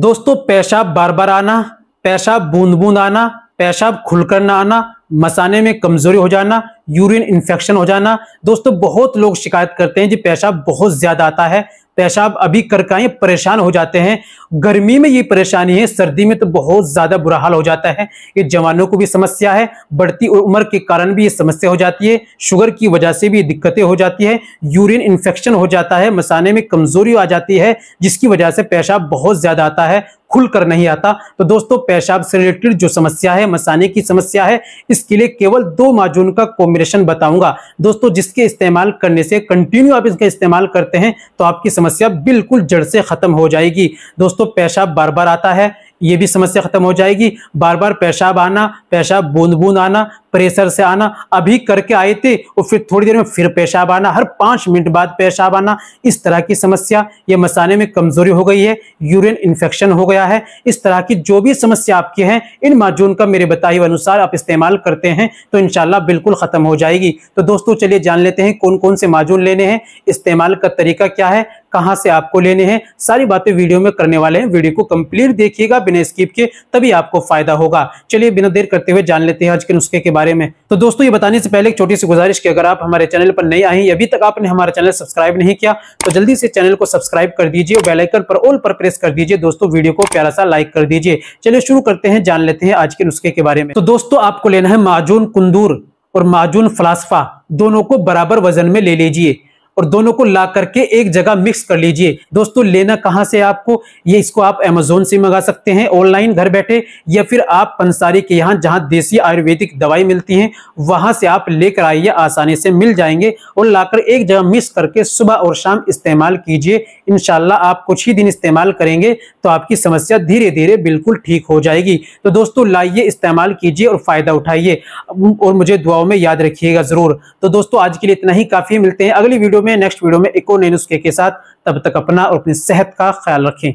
दोस्तों पेशाब बार बार आना पेशाब बूंद बूंद आना पेशाब खुलकर ना आना मसाने में कमजोरी हो जाना यूरिन इन्फेक्शन हो जाना दोस्तों बहुत लोग शिकायत करते हैं जी पेशाब बहुत ज्यादा आता है पेशाब अभी करकाएं परेशान हो जाते हैं गर्मी में ये परेशानी है सर्दी में तो बहुत ज्यादा बुरा हाल हो जाता है ये जवानों को भी समस्या है बढ़ती उम्र के कारण भी ये समस्या हो जाती है शुगर की वजह से भी दिक्कतें हो जाती है यूरिन इन्फेक्शन हो जाता है मसाने में कमजोरी आ जाती है जिसकी वजह से पेशाब बहुत ज्यादा आता है खुलकर नहीं आता तो दोस्तों पेशाब से रिलेटेड जो समस्या है मसाने की समस्या है इसके लिए केवल दो माजून का कॉम्बिनेशन बताऊंगा दोस्तों जिसके इस्तेमाल करने से कंटिन्यू आप इसका इस्तेमाल करते हैं तो आपकी समस्या बिल्कुल जड़ से खत्म हो जाएगी दोस्तों पेशाब बार बार आता है ये भी समस्या खत्म हो जाएगी बार बार पेशाब आना पेशाब बूंद बूंद आना प्रेशर से आना अभी करके आए थे और फिर थोड़ी देर में फिर पेशाब आना हर पाँच मिनट बाद पेशाब आना इस तरह की समस्या ये मसाने में कमजोरी हो गई है यूरिन इन्फेक्शन हो गया है इस तरह की जो भी समस्या आपकी है इन माजून का मेरे बताए अनुसार आप इस्तेमाल करते हैं तो इनशाला बिल्कुल ख़त्म हो जाएगी तो दोस्तों चलिए जान लेते हैं कौन कौन से माजून लेने हैं इस्तेमाल का तरीका क्या है कहाँ से आपको लेने हैं सारी बातें वीडियो में करने वाले हैं वीडियो को कंप्लीट देखिएगा बिना स्किप किए तभी आपको फायदा होगा चलिए बिना देर करते हुए जान लेते हैं आज के नुस्खे के बारे में तो दोस्तों ये बताने से पहले एक छोटी सी गुजारिश की अगर आप हमारे चैनल पर नहीं आए अभी तक आपने हमारा चैनल सब्सक्राइब नहीं किया तो जल्दी से चैनल को सब्सक्राइब कर दीजिए और बेलाइकन पर ऑल पर प्रेस कर दीजिए दोस्तों वीडियो को प्यारा सा लाइक कर दीजिए चलिए शुरू करते हैं जान लेते हैं आज के नुस्खे के बारे में तो दोस्तों आपको लेना है माजून कुंदूर और माजून फलासफा दोनों को बराबर वजन में ले लीजिए और दोनों को ला करके एक जगह मिक्स कर लीजिए दोस्तों लेना कहाँ से आपको ये इसको आप अमेजोन से मंगा सकते हैं ऑनलाइन घर बैठे या फिर आप पंसारी के यहाँ जहाँ देसी आयुर्वेदिक दवाई मिलती है वहां से आप लेकर आइए आसानी से मिल जाएंगे और लाकर एक जगह मिक्स करके सुबह और शाम इस्तेमाल कीजिए इनशाला आप कुछ ही दिन इस्तेमाल करेंगे तो आपकी समस्या धीरे धीरे बिल्कुल ठीक हो जाएगी तो दोस्तों लाइए इस्तेमाल कीजिए और फायदा उठाइए और मुझे दुआओं में याद रखिएगा जरूर तो दोस्तों आज के लिए इतना ही काफी मिलते हैं अगली वीडियो में में नेक्स्ट वीडियो में एक और नए नुस्खे के साथ तब तक अपना और अपनी सेहत का ख्याल रखें